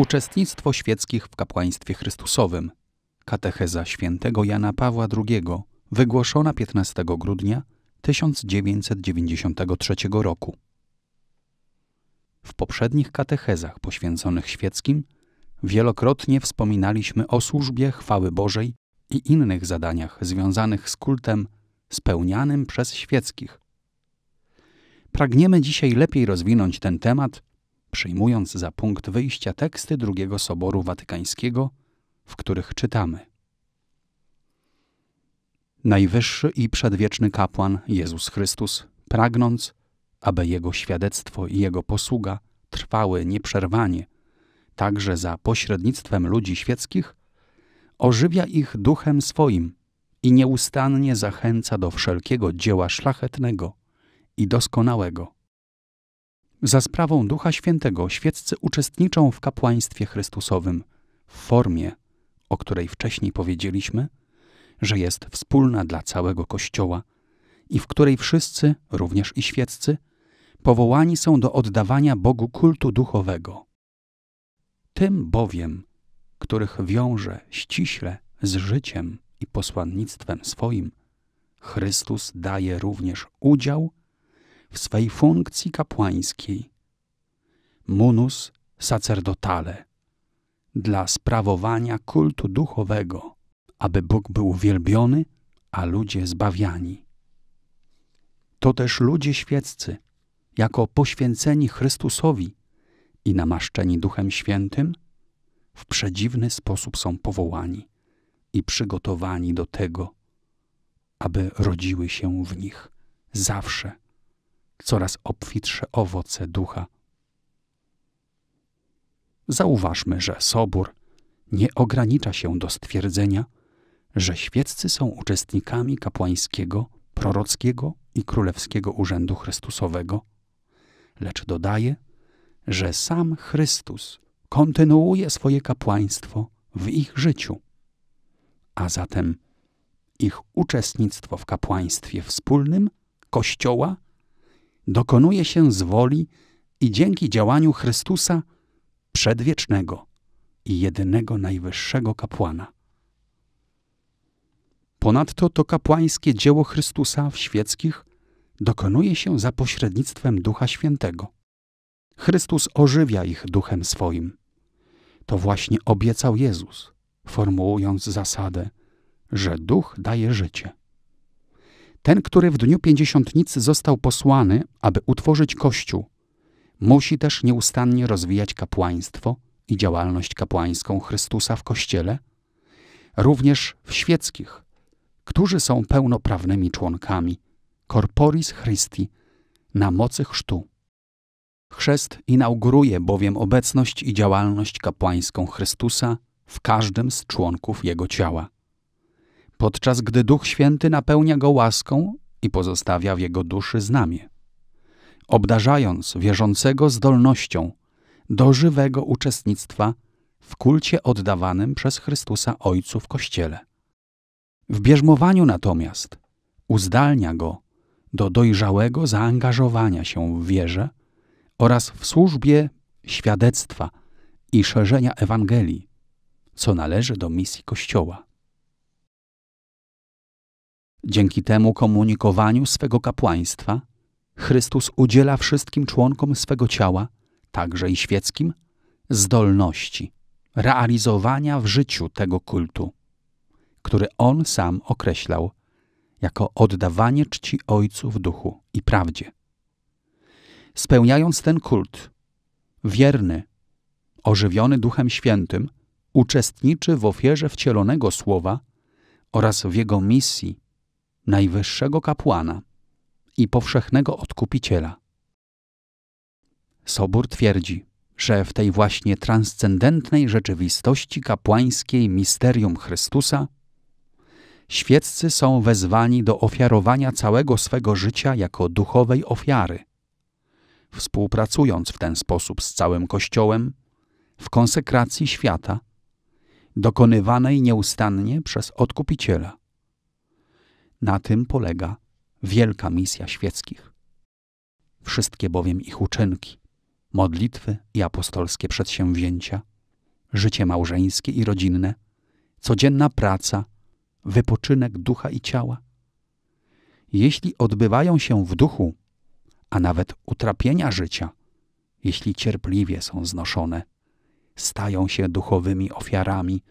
Uczestnictwo świeckich w kapłaństwie Chrystusowym. Katecheza świętego Jana Pawła II, wygłoszona 15 grudnia 1993 roku. W poprzednich katechezach poświęconych świeckim wielokrotnie wspominaliśmy o służbie chwały Bożej i innych zadaniach związanych z kultem spełnianym przez świeckich. Pragniemy dzisiaj lepiej rozwinąć ten temat przyjmując za punkt wyjścia teksty drugiego Soboru Watykańskiego, w których czytamy. Najwyższy i przedwieczny kapłan Jezus Chrystus, pragnąc, aby jego świadectwo i jego posługa trwały nieprzerwanie, także za pośrednictwem ludzi świeckich, ożywia ich duchem swoim i nieustannie zachęca do wszelkiego dzieła szlachetnego i doskonałego za sprawą Ducha Świętego świeccy uczestniczą w kapłaństwie Chrystusowym w formie, o której wcześniej powiedzieliśmy, że jest wspólna dla całego Kościoła i w której wszyscy, również i świeccy, powołani są do oddawania Bogu kultu duchowego. Tym bowiem, których wiąże ściśle z życiem i posłannictwem swoim, Chrystus daje również udział w swej funkcji kapłańskiej. Munus sacerdotale dla sprawowania kultu duchowego, aby Bóg był uwielbiony, a ludzie zbawiani. To też ludzie świeccy, jako poświęceni Chrystusowi i namaszczeni Duchem Świętym, w przedziwny sposób są powołani i przygotowani do tego, aby rodziły się w nich zawsze coraz obfitsze owoce ducha. Zauważmy, że Sobór nie ogranicza się do stwierdzenia, że świeccy są uczestnikami kapłańskiego, prorockiego i królewskiego urzędu Chrystusowego, lecz dodaje, że sam Chrystus kontynuuje swoje kapłaństwo w ich życiu. A zatem ich uczestnictwo w kapłaństwie wspólnym Kościoła dokonuje się z woli i dzięki działaniu Chrystusa przedwiecznego i jedynego najwyższego kapłana. Ponadto to kapłańskie dzieło Chrystusa w świeckich dokonuje się za pośrednictwem Ducha Świętego. Chrystus ożywia ich duchem swoim. To właśnie obiecał Jezus, formułując zasadę, że duch daje życie. Ten, który w dniu pięćdziesiątnicy został posłany, aby utworzyć Kościół, musi też nieustannie rozwijać kapłaństwo i działalność kapłańską Chrystusa w Kościele, również w świeckich, którzy są pełnoprawnymi członkami Corporis Christi na mocy chrztu. Chrzest inauguruje bowiem obecność i działalność kapłańską Chrystusa w każdym z członków Jego ciała podczas gdy Duch Święty napełnia go łaską i pozostawia w jego duszy znamie, obdarzając wierzącego zdolnością do żywego uczestnictwa w kulcie oddawanym przez Chrystusa Ojcu w Kościele. W bierzmowaniu natomiast uzdalnia go do dojrzałego zaangażowania się w wierze oraz w służbie świadectwa i szerzenia Ewangelii, co należy do misji Kościoła. Dzięki temu komunikowaniu swego kapłaństwa Chrystus udziela wszystkim członkom swego ciała, także i świeckim, zdolności realizowania w życiu tego kultu, który on sam określał jako oddawanie czci Ojcu w duchu i prawdzie. Spełniając ten kult, wierny, ożywiony Duchem Świętym, uczestniczy w ofierze wcielonego Słowa oraz w jego misji najwyższego kapłana i powszechnego odkupiciela. Sobór twierdzi, że w tej właśnie transcendentnej rzeczywistości kapłańskiej misterium Chrystusa świeccy są wezwani do ofiarowania całego swego życia jako duchowej ofiary, współpracując w ten sposób z całym Kościołem w konsekracji świata, dokonywanej nieustannie przez Odkupiciela. Na tym polega wielka misja świeckich. Wszystkie bowiem ich uczynki, modlitwy i apostolskie przedsięwzięcia, życie małżeńskie i rodzinne, codzienna praca, wypoczynek ducha i ciała, jeśli odbywają się w duchu, a nawet utrapienia życia, jeśli cierpliwie są znoszone, stają się duchowymi ofiarami,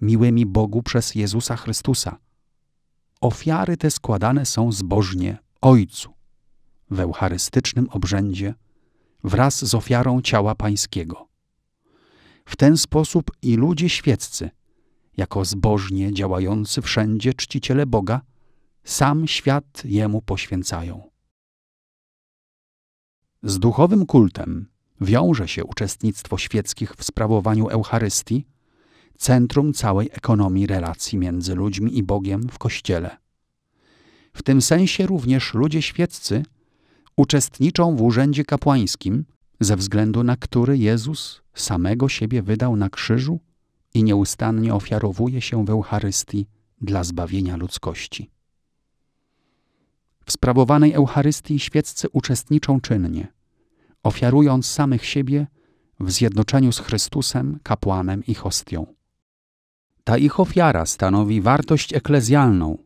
miłymi Bogu przez Jezusa Chrystusa – Ofiary te składane są zbożnie Ojcu w eucharystycznym obrzędzie wraz z ofiarą ciała Pańskiego. W ten sposób i ludzie świeccy, jako zbożnie działający wszędzie czciciele Boga, sam świat Jemu poświęcają. Z duchowym kultem wiąże się uczestnictwo świeckich w sprawowaniu Eucharystii, centrum całej ekonomii relacji między ludźmi i Bogiem w Kościele. W tym sensie również ludzie świeccy uczestniczą w urzędzie kapłańskim, ze względu na który Jezus samego siebie wydał na krzyżu i nieustannie ofiarowuje się w Eucharystii dla zbawienia ludzkości. W sprawowanej Eucharystii świeccy uczestniczą czynnie, ofiarując samych siebie w zjednoczeniu z Chrystusem, kapłanem i hostią. Ta ich ofiara stanowi wartość eklezjalną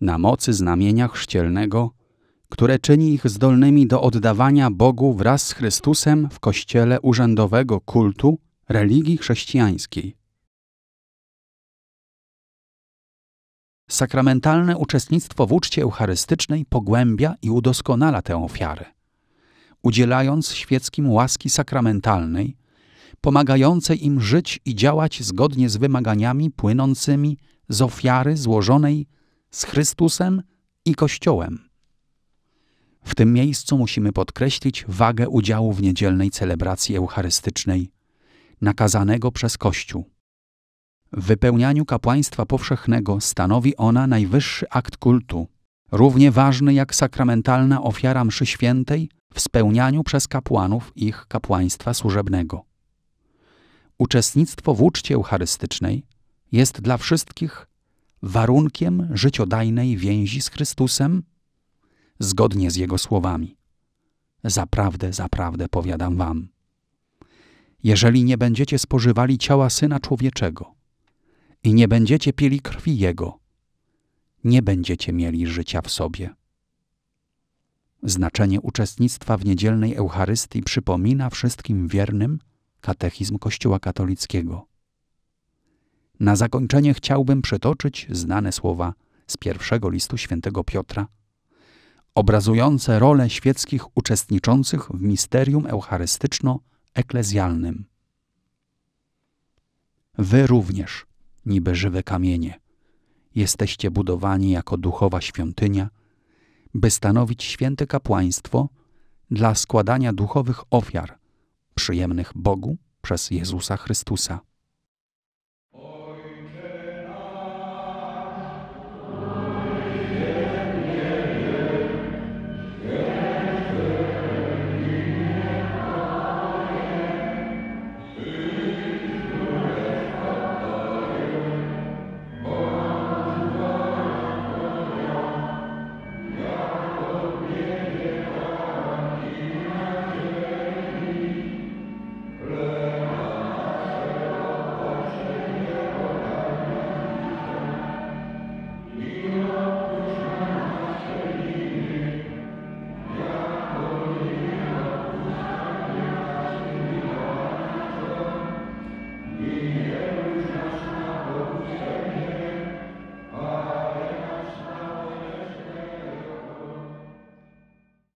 na mocy znamienia chrzcielnego, które czyni ich zdolnymi do oddawania Bogu wraz z Chrystusem w kościele urzędowego kultu religii chrześcijańskiej. Sakramentalne uczestnictwo w uczcie eucharystycznej pogłębia i udoskonala tę ofiarę. Udzielając świeckim łaski sakramentalnej, pomagające im żyć i działać zgodnie z wymaganiami płynącymi z ofiary złożonej z Chrystusem i Kościołem. W tym miejscu musimy podkreślić wagę udziału w niedzielnej celebracji eucharystycznej, nakazanego przez Kościół. W wypełnianiu kapłaństwa powszechnego stanowi ona najwyższy akt kultu, równie ważny jak sakramentalna ofiara mszy świętej w spełnianiu przez kapłanów ich kapłaństwa służebnego. Uczestnictwo w uczcie eucharystycznej jest dla wszystkich warunkiem życiodajnej więzi z Chrystusem, zgodnie z Jego słowami. Zaprawdę, zaprawdę powiadam wam. Jeżeli nie będziecie spożywali ciała Syna Człowieczego i nie będziecie pili krwi Jego, nie będziecie mieli życia w sobie. Znaczenie uczestnictwa w niedzielnej Eucharystii przypomina wszystkim wiernym, katechizm Kościoła katolickiego. Na zakończenie chciałbym przytoczyć znane słowa z pierwszego listu świętego Piotra, obrazujące rolę świeckich uczestniczących w misterium eucharystyczno-eklezjalnym. Wy również, niby żywe kamienie, jesteście budowani jako duchowa świątynia, by stanowić święte kapłaństwo dla składania duchowych ofiar – przyjemnych Bogu przez Jezusa Chrystusa.